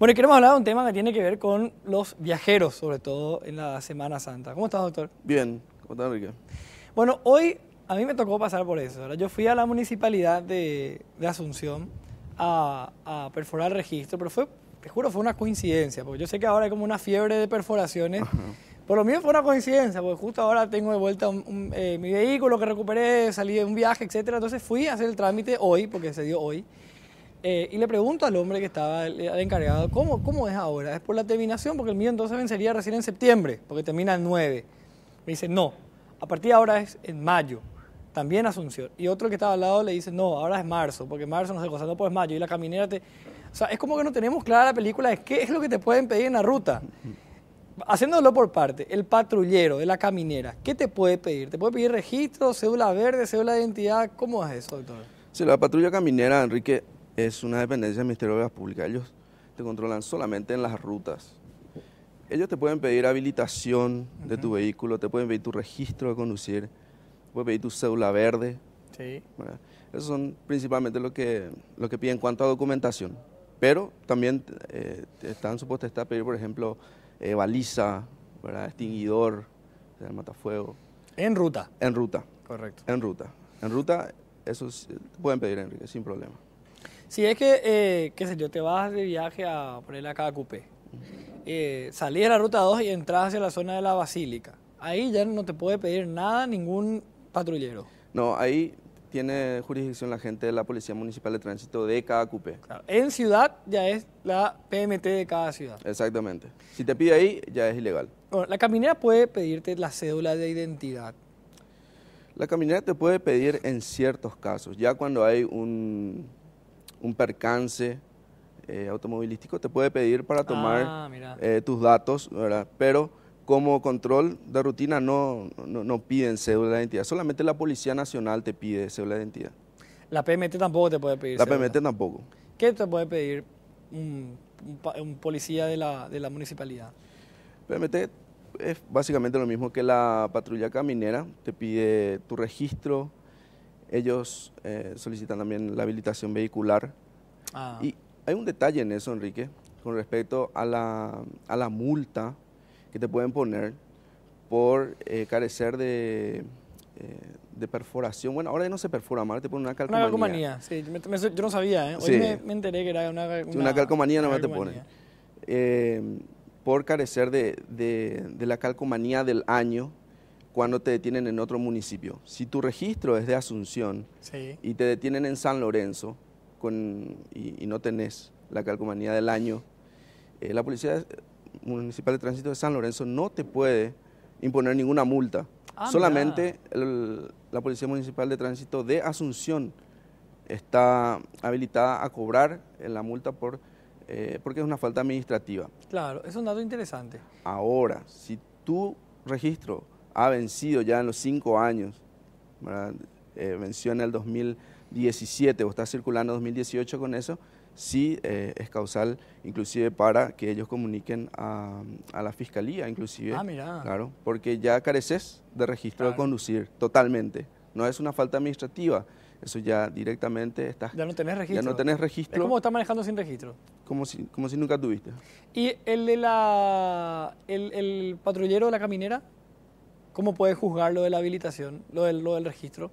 Bueno, y queremos hablar de un tema que tiene que ver con los viajeros, sobre todo en la Semana Santa. ¿Cómo estás, doctor? Bien, ¿cómo estás, Enrique? Bueno, hoy a mí me tocó pasar por eso. Yo fui a la municipalidad de, Asunción a, perforar registro, pero fue, te juro, fue una coincidencia, porque yo sé que ahora hay como una fiebre de perforaciones. Por lo mismo fue una coincidencia, porque justo ahora tengo de vuelta eh, mi vehículo que recuperé, salí de un viaje, etcétera. Entonces fui a hacer el trámite hoy, porque se dio hoy. Eh, y le pregunto al hombre que estaba encargado, ¿cómo, es ahora? ¿Es por la terminación? Porque el mío entonces vencería recién en septiembre, porque termina el 9. Me dice, no, a partir de ahora es en mayo, también Asunción. Y otro que estaba al lado le dice, no, ahora es marzo, porque marzo no se cosa, no, pues mayo. Y la caminera te... O sea, es como que no tenemos clara la película, de qué es lo que te pueden pedir en la ruta. Haciéndolo por parte, el patrullero de la caminera, ¿qué te puede pedir? ¿Te puede pedir registro, cédula verde, cédula de identidad? ¿Cómo es eso, doctor? Sí, la patrulla caminera, Enrique, es una dependencia del Ministerio de Obras Públicas. Ellos te controlan solamente en las rutas. Ellos te pueden pedir habilitación de tu vehículo, te pueden pedir tu registro de conducir, te pueden pedir tu cédula verde. Sí. esos son principalmente lo que, lo que piden en cuanto a documentación. Pero también eh, están supuestos a pedir, por ejemplo, eh, baliza, ¿verdad? extinguidor, matafuego. En ruta. En ruta. Correcto. En ruta. En ruta, eso pueden pedir, Enrique, sin problema. Si es que, eh, qué sé yo, te vas de viaje a ponerle la a Cupé, eh, salís de la ruta 2 y entras hacia la zona de la Basílica. Ahí ya no te puede pedir nada ningún patrullero. No, ahí tiene jurisdicción la gente de la Policía Municipal de Tránsito de cada En ciudad ya es la PMT de cada ciudad. Exactamente. Si te pide ahí, ya es ilegal. la caminera puede pedirte la cédula de identidad. La caminera te puede pedir en ciertos casos, ya cuando hay un un percance eh, automovilístico te puede pedir para tomar ah, eh, tus datos, ¿verdad? Pero como control de rutina no, piden cédula de identidad, solamente la Policía Nacional te pide cédula de identidad. La PMT tampoco te puede pedir. La PMT tampoco. ¿Qué te puede pedir un, policía de la, de la municipalidad? PMT es básicamente lo mismo que la patrulla caminera, te pide tu registro, ellos eh, solicitan también la habilitación vehicular. Ah. Y hay un detalle en eso, Enrique, con respecto a la, a la multa que te pueden poner por eh, carecer de, eh, de perforación. Bueno, ahora ya no se perfora mal, te ponen una calcomanía. Una calcomanía, sí. yo no sabía, ¿eh? Hoy me, enteré que era una, calcomanía. Una calcomanía nomás te ponen. por carecer de, de, de, la calcomanía del año, cuando te detienen en otro municipio. Si tu registro es de Asunción y te detienen en San Lorenzo y, no tenés la calcomanía del año, eh, la Policía Municipal de Tránsito de San Lorenzo no te puede imponer ninguna multa. Ah, Solamente la Policía Municipal de Tránsito de Asunción está habilitada a cobrar la multa por, eh, porque es una falta administrativa. Claro, es un dato interesante. Ahora, si tu registro ha vencido ya en los cinco años, venció eh, en el 2017 o está circulando 2018 con eso, sí eh, es causal inclusive para que ellos comuniquen a, la fiscalía, inclusive. Ah, mira. Claro, porque ya careces de registro de conducir totalmente. No es una falta administrativa, eso ya directamente estás... Ya no tenés registro. Ya no tenés registro. Es como estás manejando sin registro. Como si, nunca tuviste. ¿Y el de la... patrullero de la caminera? ¿Cómo puedes juzgar lo de la habilitación, lo del, lo del registro?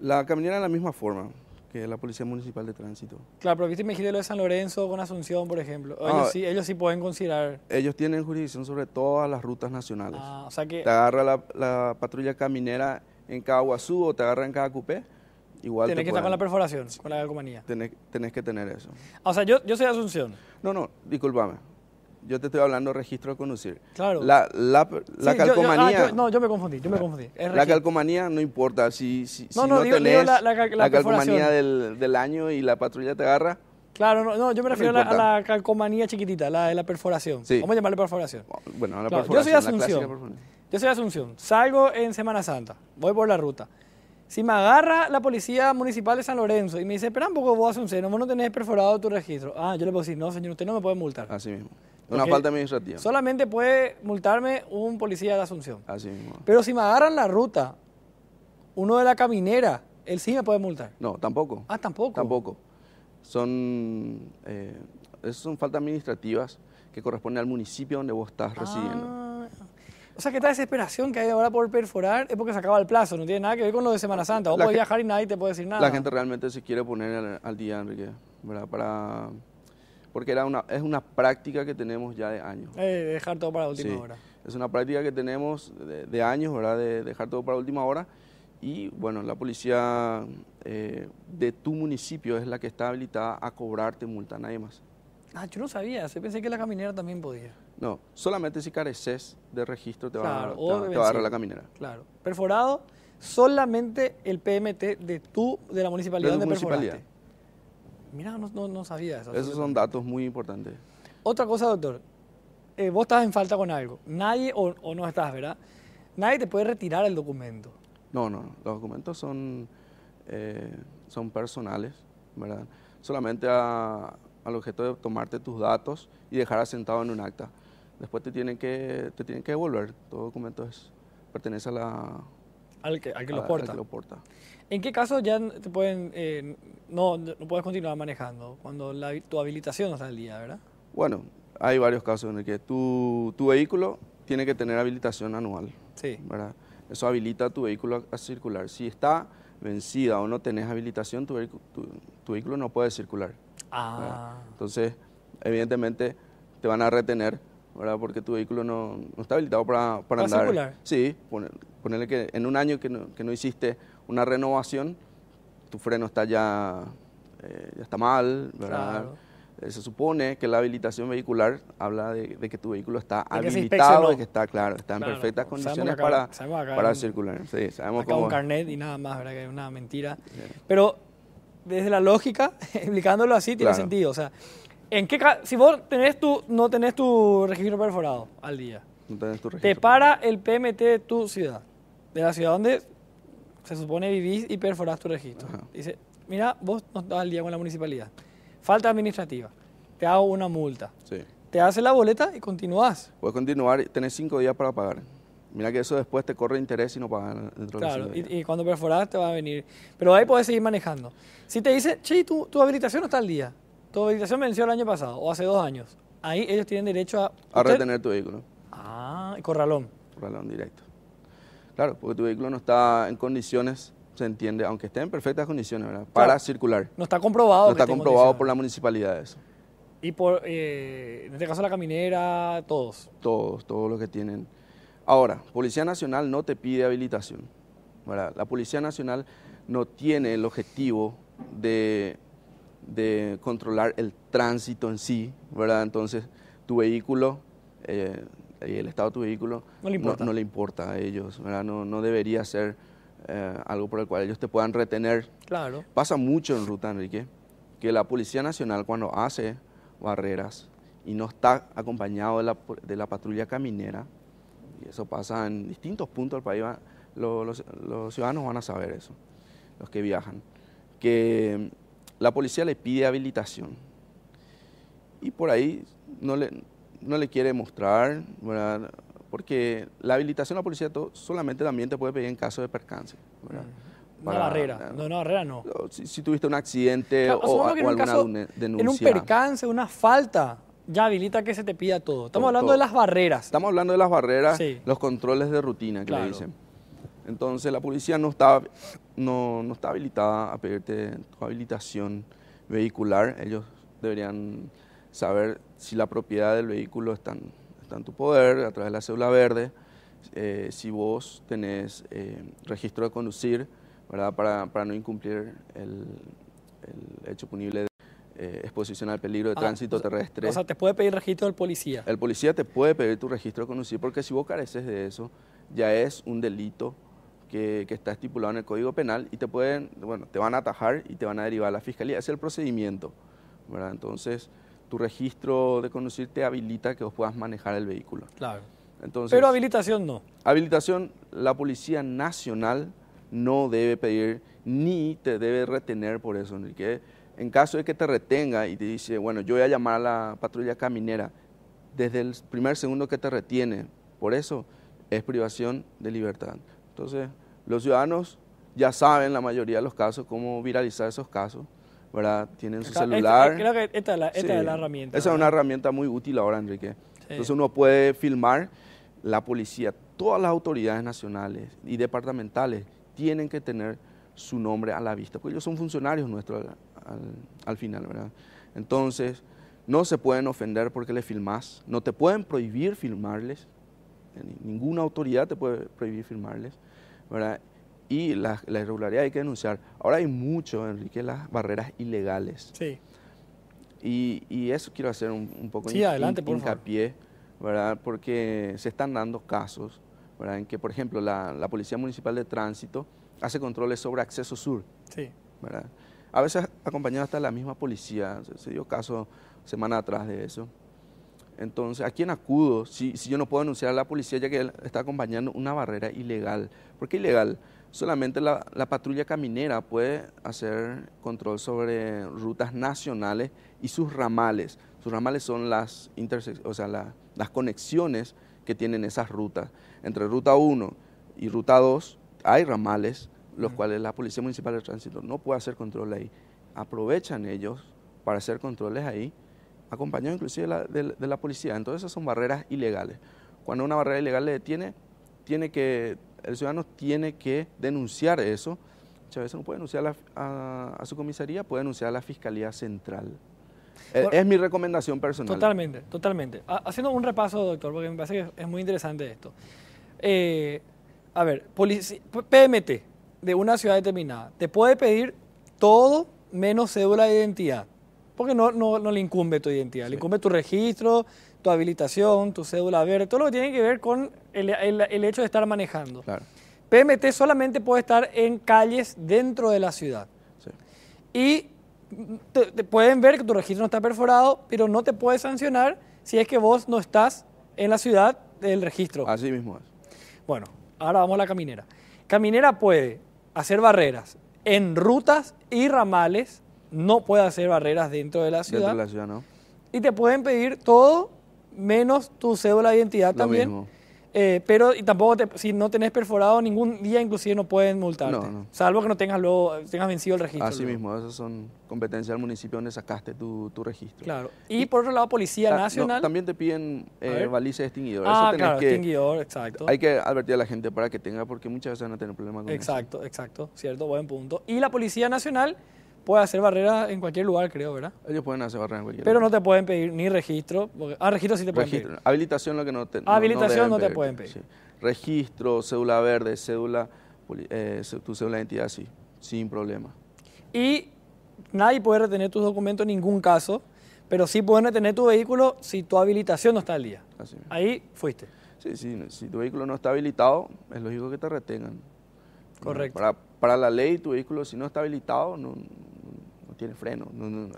La caminera de la misma forma que la Policía Municipal de Tránsito. Claro, pero viste te lo de San Lorenzo con Asunción, por ejemplo. Ellos, ah, sí, ellos sí pueden considerar. Ellos tienen jurisdicción sobre todas las rutas nacionales. Ah, o sea que. Te agarra la, patrulla caminera en cada guasú o te agarra en cada cupé. Igual que estar con la perforación, con la Tenés, que tener eso. Ah, o sea, yo, yo soy Asunción. No, no, discúlpame yo te estoy hablando registro de conducir. Claro. La, ah, calcomanía. no, yo me confundí, yo me confundí. La calcomanía no importa. Si, si no, tenés la, calcomanía del, año y la patrulla te agarra. Claro, no, no yo me refiero a, la, calcomanía chiquitita, la de la perforación. Sí. Vamos a llamarle perforación. Bueno, la perforación. Yo soy Asunción. yo soy Asunción. Salgo en Semana Santa, voy por la ruta. Si me agarra la policía municipal de San Lorenzo y me dice, espera un poco, vos Asunción, vos no tenés perforado tu registro. Ah, yo le puedo decir, no, señor, usted no me puede multar. Así mismo. Una falta administrativa. Solamente puede multarme un policía de Asunción. Así mismo. Pero si me agarran la ruta, uno de la caminera, él sí me puede multar. No, tampoco. Ah, tampoco. Tampoco. Son, eh, son faltas administrativas que corresponden al municipio donde vos estás residiendo. Ah. O sea, que esta desesperación que hay ahora por perforar es porque se acaba el plazo, no tiene nada que ver con lo de Semana Santa. Vos podés viajar y nadie te puede decir nada. La gente realmente se quiere poner al, al día, Enrique, ¿verdad? Para porque era una, es una práctica que tenemos ya de años. Eh, dejar todo para última hora. Es una práctica que tenemos de, años, ¿verdad? De, dejar todo para última hora. Y bueno, la policía eh, de tu municipio es la que está habilitada a cobrarte multa, nada más. Ah, yo no sabía, se pensé que la caminera también podía. No, solamente si careces de registro te, va, a, agarrar la caminera. Claro. Perforado, solamente el PMT de tu, de la municipalidad de donde Mira, no, sabía eso. Esos son datos muy importantes. Otra cosa, doctor. Eh, vos estás en falta con algo. Nadie, o, no estás, ¿verdad? Nadie te puede retirar el documento. No, no, Los documentos son, eh, son personales, ¿verdad? Solamente al objeto de tomarte tus datos y dejar asentado en un acta. Después te tienen que, te tienen que devolver. Todo documento es, pertenece a la al que, al que, lo, porta. porta. ¿En qué caso ya te pueden, eh, no, no puedes continuar manejando? Cuando la, tu habilitación no está al día, ¿verdad? Bueno, hay varios casos en los que tu, tu vehículo tiene que tener habilitación anual. Sí. ¿verdad? Eso habilita tu vehículo a, circular. Si está vencida o no tenés habilitación, tu, tu vehículo no puede circular. Ah. Entonces, evidentemente, te van a retener porque tu vehículo no, está habilitado para, para Circular? Sí, ponerle que en un año que no, que no, hiciste una renovación, tu freno está ya, eh, ya está mal, ¿verdad? se supone que la habilitación vehicular habla de, que tu vehículo está habilitado y que está, claro, está en perfectas condiciones para, para circular. Sí, sabemos acá un carnet y nada más, ¿verdad? Que es una mentira. Pero desde la lógica, explicándolo así, tiene sentido. O sea, ¿En qué si vos tenés no tenés tu registro perforado al día, te para el PMT de tu ciudad, de la ciudad donde se supone vivís y perforás tu registro. Dice, mira, vos no estás al día con la municipalidad. Falta administrativa, te hago una multa. Te hace la boleta y continúas. Puedes continuar, y tenés cinco días para pagar. Mira que eso después te corre interés y no pagan dentro claro, y, y, cuando perforás te va a venir. Pero ahí puedes seguir manejando. Si te dice, che, tu, tu habilitación no está al día. Tu habilitación venció el año pasado o hace dos años. Ahí ellos tienen derecho a... A retener tu vehículo. Ah, corralón. Corralón directo. Claro, porque tu vehículo no está en condiciones, se entiende, aunque esté en perfectas condiciones, ¿verdad? Para circular. No está comprobado. No está comprobado por la municipalidad eso. Y por, eh, en este caso, la caminera, todos. Todos, todos los que tienen. Ahora, Policía Nacional no te pide habilitación. La Policía Nacional no tiene el objetivo de de controlar el tránsito en sí, ¿verdad? Entonces, tu vehículo, eh, y el estado de tu vehículo, no le importa, no, le importa a ellos, ¿verdad? No, debería ser eh, algo por el cual ellos te puedan retener. Claro. Pasa mucho en ruta, Enrique, que la Policía Nacional cuando hace barreras y no está acompañado de la, de la patrulla caminera, y eso pasa en distintos puntos del país, los, los ciudadanos van a saber eso, los que viajan, que la policía le pide habilitación y por ahí no le, le quiere mostrar, porque la habilitación a la policía solamente también te puede pedir en caso de percance. Mm. una barrera, no, una barrera no. Si, tuviste un accidente o, alguna denuncia. En un percance, una falta, ya habilita que se te pida todo. Estamos hablando de las barreras. Estamos hablando de las barreras, los controles de rutina que le dicen. Entonces la policía no está, no, está habilitada a pedirte tu habilitación vehicular. Ellos deberían saber si la propiedad del vehículo está, en, tu poder a través de la cédula verde, eh, si vos tenés eh, registro de conducir, ¿verdad? Para, no incumplir el, hecho punible de eh, exposición al peligro de ah, tránsito terrestre. O sea, te puede pedir registro del policía. El policía te puede pedir tu registro de conducir porque si vos careces de eso, ya es un delito que, está estipulado en el Código Penal y te pueden, bueno, te van a atajar y te van a derivar a la fiscalía. Es el procedimiento, ¿verdad? Entonces, tu registro de conducir te habilita que vos puedas manejar el vehículo. Claro. Entonces, Pero habilitación no. Habilitación, la Policía Nacional no debe pedir ni te debe retener por eso, que En caso de que te retenga y te dice, bueno, yo voy a llamar a la patrulla caminera, desde el primer segundo que te retiene, por eso es privación de libertad. Entonces, los ciudadanos ya saben, la mayoría de los casos, cómo viralizar esos casos. ¿verdad? Tienen su celular. Eh, creo que esta, es la, herramienta. Esa es una herramienta muy útil ahora, Enrique. Entonces uno puede filmar la policía. Todas las autoridades nacionales y departamentales tienen que tener su nombre a la vista, porque ellos son funcionarios nuestros al, final, ¿verdad? Entonces, no se pueden ofender porque les filmás, no te pueden prohibir filmarles, ninguna autoridad te puede prohibir filmarles. Y la, la, irregularidad hay que denunciar. Ahora hay mucho, Enrique, las barreras ilegales. Sí. Y, y eso quiero hacer un, poco sí, adelante, hincapié, ¿verdad? Porque se están dando casos, ¿verdad? En que, por ejemplo, la, la Policía Municipal de Tránsito hace controles sobre acceso sur. Sí. ¿verdad? A veces acompañado hasta la misma policía. se dio caso semana atrás de eso. Entonces, ¿a quién acudo si, yo no puedo denunciar a la policía ya que está acompañando una barrera ilegal? ¿Por qué ilegal? Solamente la, patrulla caminera puede hacer control sobre rutas nacionales y sus ramales. Sus ramales son las, o sea, las conexiones que tienen esas rutas. Entre ruta 1 y ruta 2 hay ramales, los cuales la Policía Municipal de Tránsito no puede hacer control ahí. Aprovechan ellos para hacer controles ahí acompañado inclusive la, de, la policía. Entonces esas son barreras ilegales. Cuando una barrera ilegal le detiene, tiene que, el ciudadano tiene que denunciar eso. Muchas veces no puede denunciar a, su comisaría, puede denunciar a la Fiscalía Central. Eh, es, mi recomendación personal. Totalmente, totalmente. Haciendo un repaso, doctor, porque me parece que es muy interesante esto. Eh, a ver, PMT de una ciudad determinada te puede pedir todo menos cédula de identidad porque no, le incumbe tu identidad, le incumbe tu registro, tu habilitación, tu cédula verde, todo lo que tiene que ver con el, hecho de estar manejando. PMT solamente puede estar en calles dentro de la ciudad. Y pueden ver que tu registro no está perforado, pero no te puede sancionar si es que vos no estás en la ciudad del registro. Así mismo es. Bueno, ahora vamos a la caminera. Caminera puede hacer barreras en rutas y ramales no puede hacer barreras dentro de la ciudad. Dentro de la ciudad, ¿no? Y te pueden pedir todo menos tu cédula de identidad también. Eh, pero y tampoco si no tenés perforado ningún día, inclusive no pueden multarte. No, no. Salvo que no tengas luego, tengas vencido el registro. Así mismo, esas son competencias del municipio donde sacaste tu, registro. Claro. Y, por otro lado, Policía Nacional. también te piden eh, de extinguidor. Ah, claro, extinguidor, exacto. Hay que advertir a la gente para que tenga, porque muchas veces van a tener problemas con eso. Exacto, exacto, cierto, buen punto. Y la Policía Nacional puede hacer barreras en cualquier lugar, creo, ¿verdad? Ellos pueden hacer barreras en cualquier Pero no te pueden pedir ni registro. ah, registro sí te pueden registro. pedir. Habilitación lo que no te Habilitación no, te pueden pedir. Sí. Registro, cédula verde, cédula, eh, tu cédula de identidad, sí, sin problema. Y nadie puede retener tus documentos en ningún caso, pero sí pueden retener tu vehículo si tu habilitación no está al día. Ahí fuiste. Sí, sí, si tu vehículo no está habilitado, es lógico que te retengan. Correcto. Para, para la ley, tu vehículo, si no está habilitado, no, tiene freno.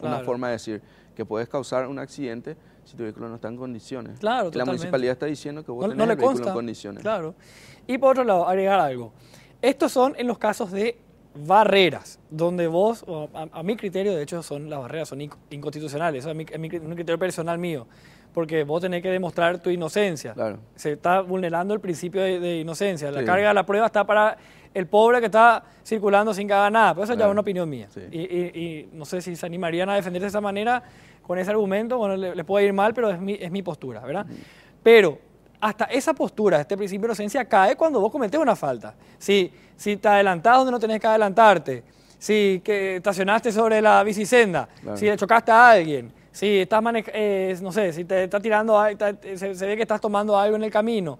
Una forma de decir que puedes causar un accidente si tu vehículo no está en condiciones. Claro, La municipalidad está diciendo que vos no, tenés el vehículo en condiciones. Claro. Y por otro lado, agregar algo. Estos son en los casos de barreras, donde vos, a, mi criterio, de hecho, son las barreras, son inconstitucionales, eso es, un criterio personal mío, porque vos tenés que demostrar tu inocencia. Claro. Se está vulnerando el principio de, inocencia. La carga de la prueba está para el pobre que está circulando sin cagar nada. Pero pues eso ya es una opinión mía. Y, no sé si se animarían a defenderse de esa manera con ese argumento. Bueno, le, puede ir mal, pero es mi, es mi postura, ¿verdad? Pero hasta esa postura, este principio de inocencia, cae cuando vos cometés una falta. Si, si te adelantás donde no tenés que adelantarte, si que estacionaste sobre la bicisenda, si le chocaste a alguien, si estás eh, no sé, si te está tirando, se ve que estás tomando algo en el camino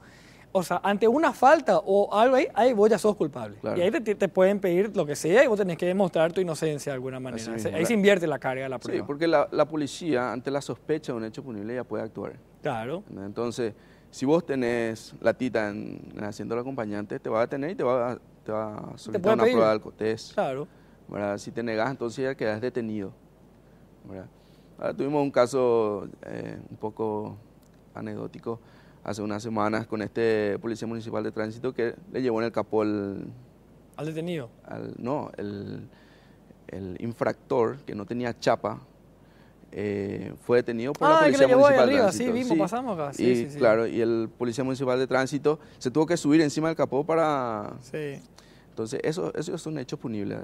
o sea, ante una falta o algo ahí, ahí vos ya sos culpable. Y ahí te, pueden pedir lo que sea y vos tenés que demostrar tu inocencia de alguna manera. ahí se invierte la carga de la prueba. Sí, porque la, policía, ante la sospecha de un hecho punible, ya puede actuar. Claro. Entonces, si vos tenés la tita en, haciendo el acompañante, te va a detener y te va a, te va a una prueba de alcotés. Claro. Si te negás, entonces ya quedás detenido. Ahora tuvimos un caso eh, un poco anecdótico hace unas semanas con este policía municipal de tránsito que le llevó en el capó el... ¿Al detenido? no, el, infractor que no tenía chapa eh, fue detenido por la ah, policía que municipal de tránsito. Sí, vimos, pasamos acá. y, Claro, y el policía municipal de tránsito se tuvo que subir encima del capó para... Sí entonces, eso, es un hecho punible.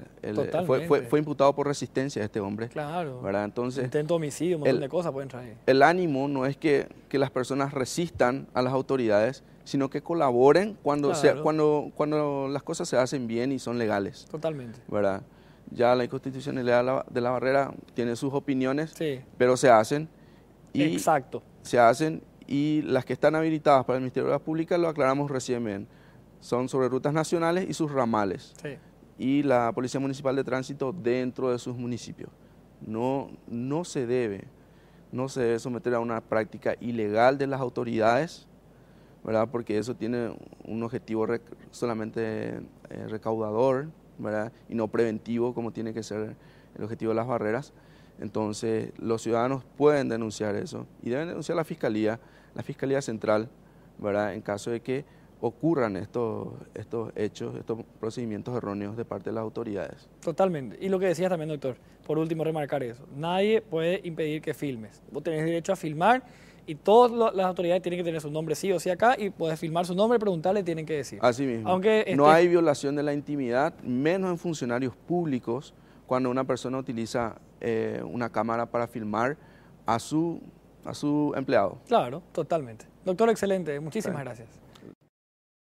fue, imputado por resistencia este hombre. Claro. Entonces, Intento homicidio, un montón el, de cosas pueden traer. El ánimo no es que, las personas resistan a las autoridades, sino que colaboren cuando, sea, cuando, cuando las cosas se hacen bien y son legales. Totalmente. ¿verdad? Ya la inconstitucionalidad de la barrera tiene sus opiniones, pero se hacen. Y Exacto. Se hacen y las que están habilitadas para el Ministerio de la Pública lo aclaramos recién bien son sobre rutas nacionales y sus ramales. Y la Policía Municipal de Tránsito dentro de sus municipios. No, no se debe, no se debe someter a una práctica ilegal de las autoridades, ¿verdad? Porque eso tiene un objetivo solamente eh, recaudador, ¿verdad? Y no preventivo como tiene que ser el objetivo de las barreras. Entonces, los ciudadanos pueden denunciar eso y deben denunciar a la Fiscalía, la Fiscalía Central, ¿verdad? En caso de que ocurran estos, estos hechos, estos procedimientos erróneos de parte de las autoridades. Totalmente. Y lo que decías también, doctor, por último, remarcar eso. Nadie puede impedir que filmes. Vos tenés derecho a filmar y todas las autoridades tienen que tener su nombre sí o sí acá y puedes filmar su nombre, preguntarle, tienen que decir. Así mismo. Aunque No este- hay violación de la intimidad, menos en funcionarios públicos, cuando una persona utiliza eh, una cámara para filmar a su, a su empleado. Claro, totalmente. Doctor, excelente. Muchísimas gracias.